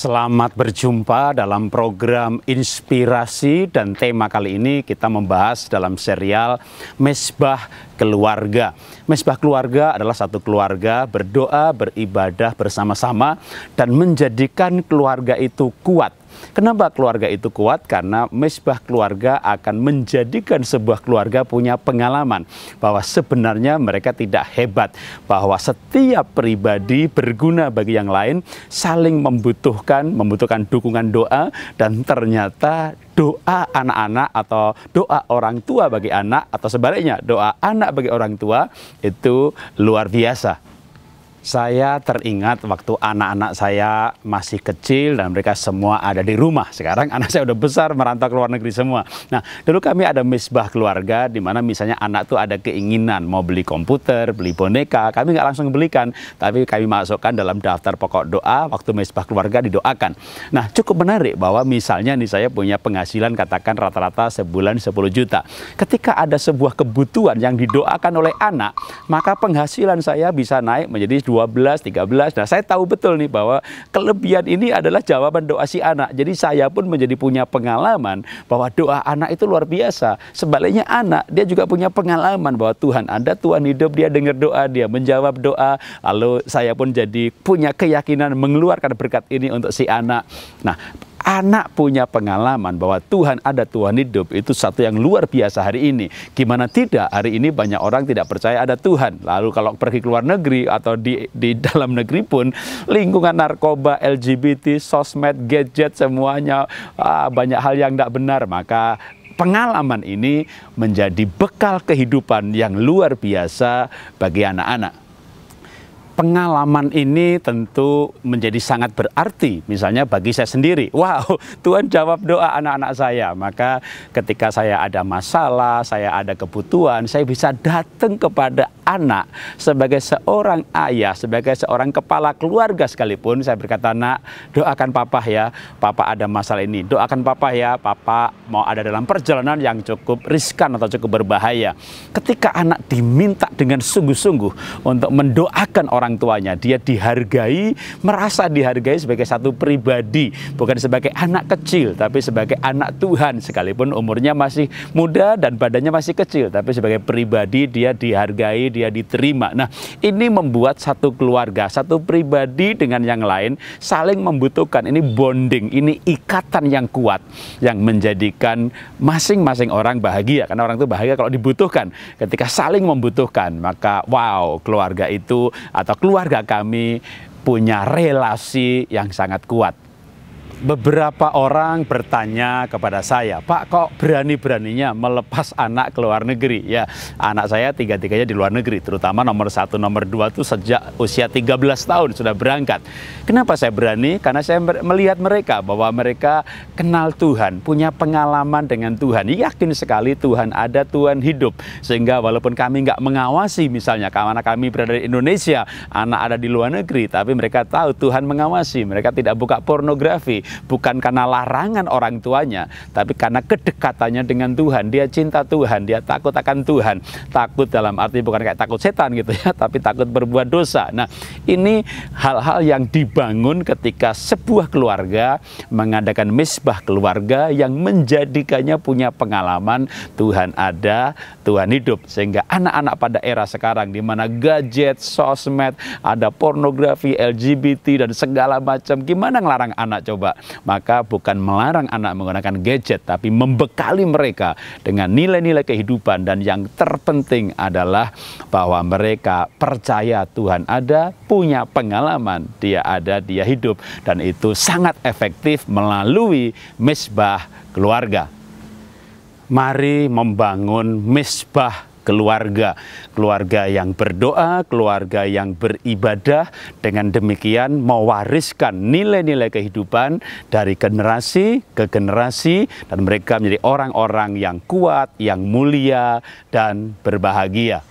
Selamat berjumpa dalam program Inspirasi dan tema kali ini kita membahas dalam serial Mesbah Keluarga. Mesbah Keluarga adalah satu keluarga berdoa, beribadah bersama-sama dan menjadikan keluarga itu kuat Kenapa keluarga itu kuat? Karena mesbah keluarga akan menjadikan sebuah keluarga punya pengalaman bahwa sebenarnya mereka tidak hebat, bahwa setiap pribadi berguna bagi yang lain, saling membutuhkan, membutuhkan dukungan doa dan ternyata doa anak-anak atau doa orang tua bagi anak atau sebaliknya doa anak bagi orang tua itu luar biasa saya teringat waktu anak-anak saya masih kecil dan mereka semua ada di rumah. Sekarang anak saya udah besar merantau ke luar negeri semua. Nah, dulu kami ada misbah keluarga di mana misalnya anak tuh ada keinginan mau beli komputer, beli boneka, kami nggak langsung belikan, tapi kami masukkan dalam daftar pokok doa waktu misbah keluarga didoakan. Nah, cukup menarik bahwa misalnya nih saya punya penghasilan katakan rata-rata sebulan 10 juta. Ketika ada sebuah kebutuhan yang didoakan oleh anak, maka penghasilan saya bisa naik menjadi 12, 13. Nah, saya tahu betul nih bahwa kelebihan ini adalah jawaban doa si anak. Jadi saya pun menjadi punya pengalaman bahwa doa anak itu luar biasa. Sebaliknya anak, dia juga punya pengalaman bahwa Tuhan ada, Tuhan hidup, dia dengar doa, dia menjawab doa. Lalu saya pun jadi punya keyakinan mengeluarkan berkat ini untuk si anak. Nah, anak punya pengalaman bahwa Tuhan ada, Tuhan hidup itu satu yang luar biasa hari ini. Gimana tidak hari ini banyak orang tidak percaya ada Tuhan. Lalu kalau pergi ke luar negeri atau di di dalam negeri pun lingkungan narkoba, LGBT, sosmed, gadget semuanya ah, banyak hal yang tidak benar. Maka pengalaman ini menjadi bekal kehidupan yang luar biasa bagi anak-anak pengalaman ini tentu menjadi sangat berarti misalnya bagi saya sendiri. Wow, Tuhan jawab doa anak-anak saya. Maka ketika saya ada masalah, saya ada kebutuhan, saya bisa datang kepada anak sebagai seorang ayah, sebagai seorang kepala keluarga sekalipun saya berkata, "Nak, doakan papa ya. Papa ada masalah ini. Doakan papa ya. Papa mau ada dalam perjalanan yang cukup riskan atau cukup berbahaya." Ketika anak diminta dengan sungguh-sungguh untuk mendoakan orang orang tuanya. Dia dihargai, merasa dihargai sebagai satu pribadi, bukan sebagai anak kecil, tapi sebagai anak Tuhan sekalipun umurnya masih muda dan badannya masih kecil, tapi sebagai pribadi dia dihargai, dia diterima. Nah, ini membuat satu keluarga, satu pribadi dengan yang lain saling membutuhkan. Ini bonding, ini ikatan yang kuat yang menjadikan masing-masing orang bahagia. Karena orang itu bahagia kalau dibutuhkan. Ketika saling membutuhkan, maka wow, keluarga itu atau atau keluarga kami punya relasi yang sangat kuat beberapa orang bertanya kepada saya, Pak kok berani-beraninya melepas anak ke luar negeri? Ya, anak saya tiga-tiganya di luar negeri, terutama nomor satu, nomor dua itu sejak usia 13 tahun sudah berangkat. Kenapa saya berani? Karena saya melihat mereka, bahwa mereka kenal Tuhan, punya pengalaman dengan Tuhan, yakin sekali Tuhan ada, Tuhan hidup. Sehingga walaupun kami nggak mengawasi misalnya, karena kami berada di Indonesia, anak ada di luar negeri, tapi mereka tahu Tuhan mengawasi, mereka tidak buka pornografi, bukan karena larangan orang tuanya, tapi karena kedekatannya dengan Tuhan. Dia cinta Tuhan, dia takut akan Tuhan. Takut dalam arti bukan kayak takut setan gitu ya, tapi takut berbuat dosa. Nah, ini hal-hal yang dibangun ketika sebuah keluarga mengadakan misbah keluarga yang menjadikannya punya pengalaman Tuhan ada, Tuhan hidup. Sehingga anak-anak pada era sekarang di mana gadget, sosmed, ada pornografi, LGBT dan segala macam, gimana ngelarang anak coba? maka bukan melarang anak menggunakan gadget, tapi membekali mereka dengan nilai-nilai kehidupan dan yang terpenting adalah bahwa mereka percaya Tuhan ada, punya pengalaman, dia ada, dia hidup dan itu sangat efektif melalui misbah keluarga. Mari membangun misbah keluarga, keluarga yang berdoa, keluarga yang beribadah. Dengan demikian mewariskan nilai-nilai kehidupan dari generasi ke generasi dan mereka menjadi orang-orang yang kuat, yang mulia dan berbahagia.